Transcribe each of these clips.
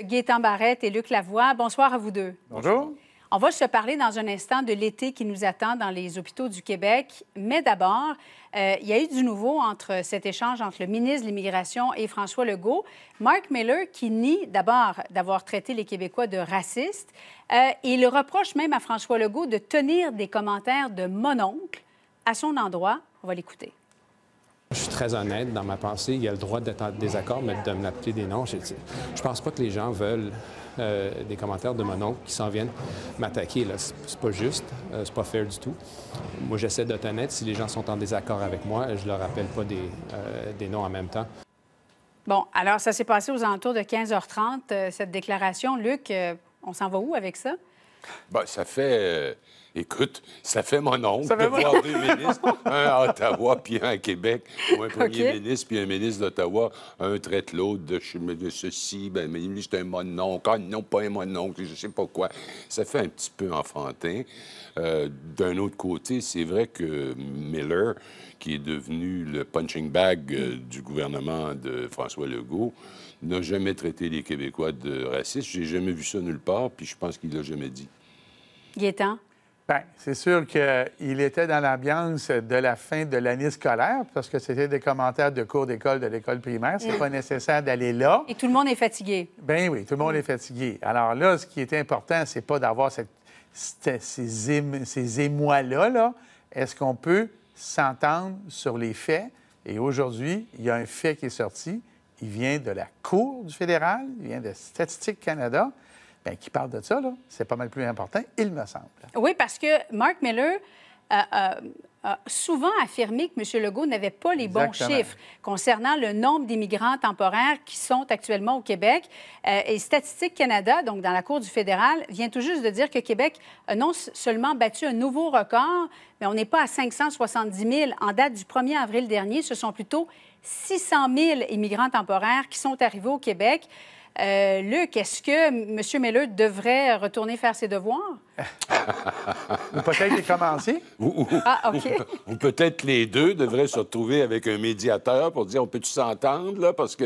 Gaétan Barrette et Luc Lavoie. Bonsoir à vous deux. Bonjour. On va se parler dans un instant de l'été qui nous attend dans les hôpitaux du Québec. Mais d'abord, euh, il y a eu du nouveau entre cet échange entre le ministre de l'Immigration et François Legault. Mark Miller qui nie d'abord d'avoir traité les Québécois de racistes. Euh, il reproche même à François Legault de tenir des commentaires de mon oncle à son endroit. On va l'écouter je suis très honnête dans ma pensée. Il y a le droit d'être en désaccord, mais de m'appeler des noms, je ne pense pas que les gens veulent euh, des commentaires de mon oncle qui s'en viennent m'attaquer. C'est pas juste, euh, c'est pas fair du tout. Moi, j'essaie d'être honnête. Si les gens sont en désaccord avec moi, je ne leur appelle pas des, euh, des noms en même temps. Bon, alors ça s'est passé aux alentours de 15h30, cette déclaration. Luc, on s'en va où avec ça? Bien, bah, ça fait Écoute, ça fait mon oncle de voir deux ministres, un à Ottawa puis un à Québec, ou un premier ministre puis un ministre d'Ottawa. Un traite l'autre de, de, ceci, ben, mais lui, c'est un nom, ah, non, pas un nom, je sais pas quoi. Ça fait un petit peu enfantin. Euh, d'un autre côté, c'est vrai que Miller, qui est devenu le punching bag euh, du gouvernement de François Legault, n'a jamais traité les Québécois de racistes. J'ai jamais vu ça nulle part, puis je pense qu'il l'a jamais dit. Il est temps. Bien, c'est sûr qu'il était dans l'ambiance de la fin de l'année scolaire, parce que c'était des commentaires de cours d'école de l'école primaire. C'est mm. pas nécessaire d'aller là. Et tout le monde est fatigué. Ben oui, tout le monde est fatigué. Alors là, ce qui est important, c'est pas d'avoir ces, émois-là. Là. Est-ce qu'on peut s'entendre sur les faits? Et aujourd'hui, il y a un fait qui est sorti. Il vient de la Cour du fédéral, il vient de Statistique Canada. Ben, qui parle de ça, c'est pas mal plus important, il me semble. Oui, parce que Mark Miller euh, euh, a, souvent affirmé que M. Legault n'avait pas les bons chiffres concernant le nombre d'immigrants temporaires qui sont actuellement au Québec. Euh, et Statistique Canada, donc dans la Cour du fédéral, vient tout juste de dire que Québec annonce non seulement battu un nouveau record, mais on n'est pas à 570 000. En date du 1er avril dernier, ce sont plutôt 600 000 immigrants temporaires qui sont arrivés au Québec. Le euh, Luc, est-ce que M. Méleut devrait retourner faire ses devoirs? ou peut-être les commencer. Ah, ou, peut-être les deux devraient se retrouver avec un médiateur pour dire on peut-tu s'entendre, là? Parce que,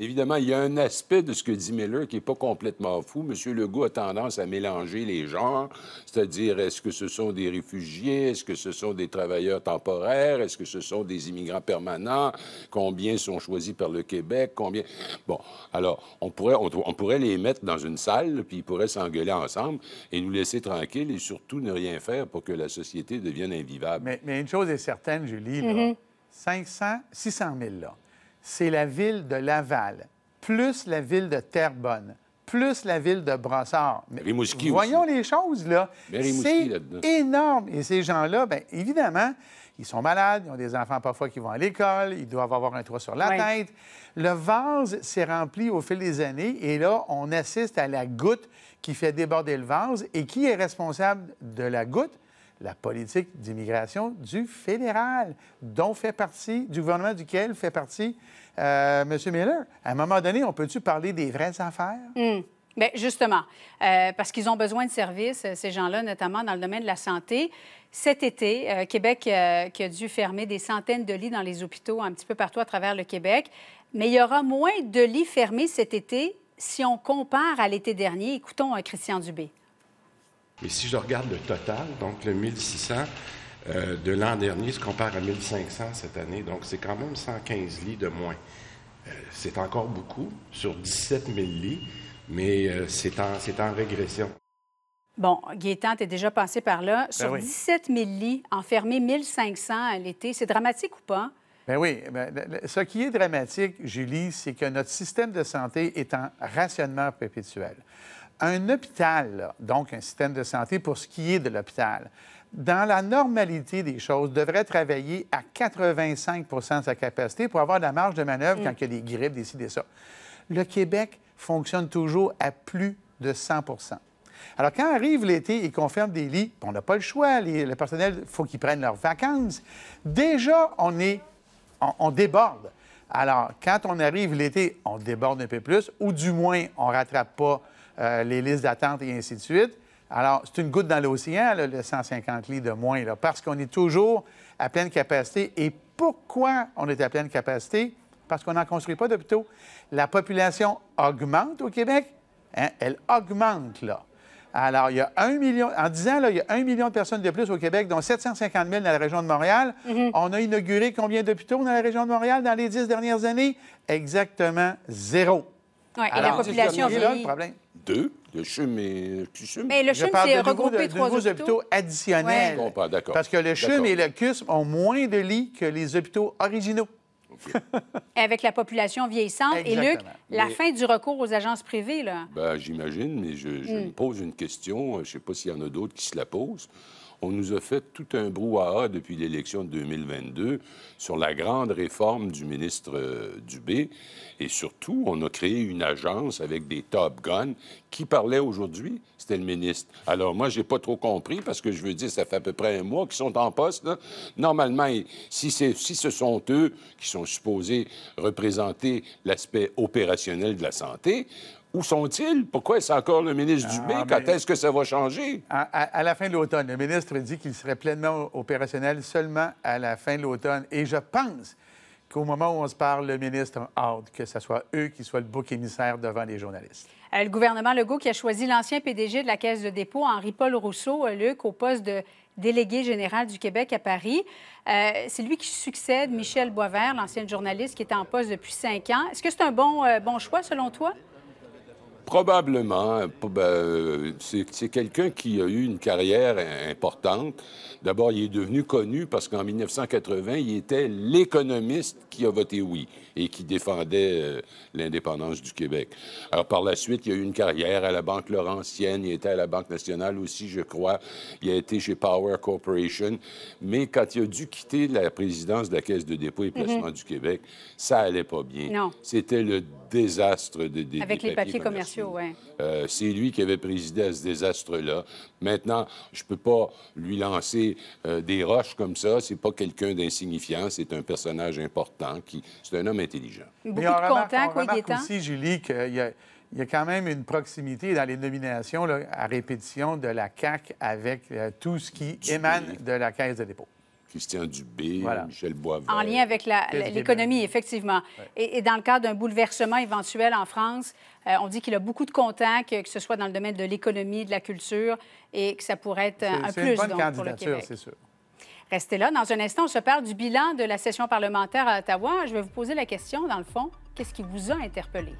évidemment, il y a un aspect de ce que dit Miller qui n'est pas complètement fou. M. Legault a tendance à mélanger les genres, c'est-à-dire est-ce que ce sont des réfugiés, est-ce que ce sont des travailleurs temporaires, est-ce que ce sont des immigrants permanents, combien sont choisis par le Québec, combien. Bon, alors, on pourrait, on, pourrait les mettre dans une salle, puis ils pourraient s'engueuler ensemble et nous laisser tranquilles et surtout ne faire pour que la société devienne invivable. Mais, une chose est certaine, Julie, 500, 600 000, là, c'est la ville de Laval, plus la ville de Terrebonne, plus la ville de Brassard. Rimouski Voyons les choses, là. C'est énorme. Et ces gens-là, bien évidemment, ils sont malades, ils ont des enfants parfois qui vont à l'école, ils doivent avoir un toit sur la tête. Le vase s'est rempli au fil des années et là, on assiste à la goutte qui fait déborder le vase. Et qui est responsable de la goutte? La politique d'immigration du fédéral, dont fait partie, du gouvernement duquel fait partie euh, M. Miller. À un moment donné, on peut-tu parler des vraies affaires? Hmm. Bien, justement, euh, parce qu'ils ont besoin de services, euh, ces gens-là, notamment dans le domaine de la santé. Cet été, euh, Québec qui a dû fermer des centaines de lits dans les hôpitaux un petit peu partout à travers le Québec, mais il y aura moins de lits fermés cet été si on compare à l'été dernier. Écoutons Christian Dubé. Mais si je regarde le total, donc le 1600 de l'an dernier se compare à 1500 cette année, donc c'est quand même 115 lits de moins. c'est encore beaucoup sur 17 000 lits mais euh, c'est en, régression. Bon, Gaétan, t'es déjà passé par là. Ben Sur 17 000 lits, enfermés 1500 à l'été, c'est dramatique ou pas? Ben oui. Ben, ce qui est dramatique, Julie, c'est que notre système de santé est en rationnement perpétuel. Un hôpital, donc un système de santé pour ce qui est de l'hôpital, dans la normalité des choses, devrait travailler à 85 de sa capacité pour avoir de la marge de manœuvre mm. quand il y a des grippes, des ça. Le Québec, fonctionne toujours à plus de 100 alors, quand arrive l'été et qu'on ferme des lits, on n'a pas le choix, le personnel, il faut qu'ils prennent leurs vacances. Déjà, on, est, on, déborde. Alors, quand on arrive l'été, on déborde un peu plus, ou du moins, on ne rattrape pas euh, les listes d'attente et ainsi de suite. Alors, c'est une goutte dans l'océan, le 150 lits de moins, parce qu'on est toujours à pleine capacité. Et pourquoi on est à pleine capacité? parce qu'on n'en construit pas d'hôpitaux. La population augmente au Québec. Hein, elle augmente, là. Alors, il y a un million, en dix ans, là, il y a un million de personnes de plus au Québec, dont 750 000 dans la région de Montréal. Mm-hmm. On a inauguré combien d'hôpitaux dans la région de Montréal dans les dix dernières années? Exactement zéro. et la population vieillit. problème. Deux, le CHUM et Mais le CHUM, c'est regroupé de, trois nouveaux hôpitaux, additionnels. parce que le CHUM et le CUSUM ont moins de lits que les hôpitaux originaux. Avec la population vieillissante. Et Luc, la fin du recours aux agences privées, là. Ben, j'imagine, mais je, hmm. me pose une question. Je ne sais pas s'il y en a d'autres qui se la posent. On nous a fait tout un brouhaha depuis l'élection de 2022 sur la grande réforme du ministre euh, Dubé. Et surtout, on a créé une agence avec des Top Guns. Qui parlait aujourd'hui? C'était le ministre. Alors moi, je n'ai pas trop compris parce que je veux dire, ça fait à peu près un mois qu'ils sont en poste. Normalement, si, si ce sont eux qui sont supposés représenter l'aspect opérationnel de la santé, où sont-ils? Pourquoi c'est encore le ministre ah, du Quand est-ce que ça va changer? À, la fin de l'automne, le ministre dit qu'il serait pleinement opérationnel seulement à la fin de l'automne. Et je pense qu'au moment où on se parle, le ministre que ce soit eux qui soient le bouc émissaire devant les journalistes. Euh, le gouvernement Legault qui a choisi l'ancien PDG de la Caisse de dépôt, Henri-Paul Rousseau, euh, Luc, au poste de délégué général du Québec à Paris. Euh, c'est lui qui succède Michel Boisvert, l'ancien journaliste qui est en poste depuis cinq ans. Est-ce que c'est un bon, bon choix selon toi? Probablement. Euh, ben, euh, c'est quelqu'un qui a eu une carrière importante. D'abord, il est devenu connu parce qu'en 1980, il était l'économiste qui a voté oui et qui défendait euh, l'indépendance du Québec. Alors, par la suite, il a eu une carrière à la Banque Laurentienne, il était à la Banque nationale aussi, je crois. Il a été chez Power Corporation. Mais quand il a dû quitter la présidence de la Caisse de dépôt et placement mhm. du Québec, ça allait pas bien. Non. C'était le désastre Avec les papiers, commerciaux, oui. Euh, c'est lui qui avait présidé à ce désastre-là. Maintenant, je ne peux pas lui lancer euh, des roches comme ça. C'est pas quelqu'un d'insignifiant. C'est un personnage important. Qui... C'est un homme intelligent. Beaucoup Mais de contacts, oui, remarque aussi, Julie, qu'il y a il y a quand même une proximité dans les nominations à répétition de la CAC avec euh, tout ce qui émane de la Caisse de dépôt. Christian Dubé, Michel Boivin. En lien avec l'économie, effectivement. Et, dans le cadre d'un bouleversement éventuel en France, euh, on dit qu'il a beaucoup de contacts, que, ce soit dans le domaine de l'économie, de la culture, et que ça pourrait être un plus une bonne donc, candidature, pour le Québec. Sûr. Restez là. Dans un instant, on se parle du bilan de la session parlementaire à Ottawa. Je vais vous poser la question, dans le fond, qu'est-ce qui vous a interpellé?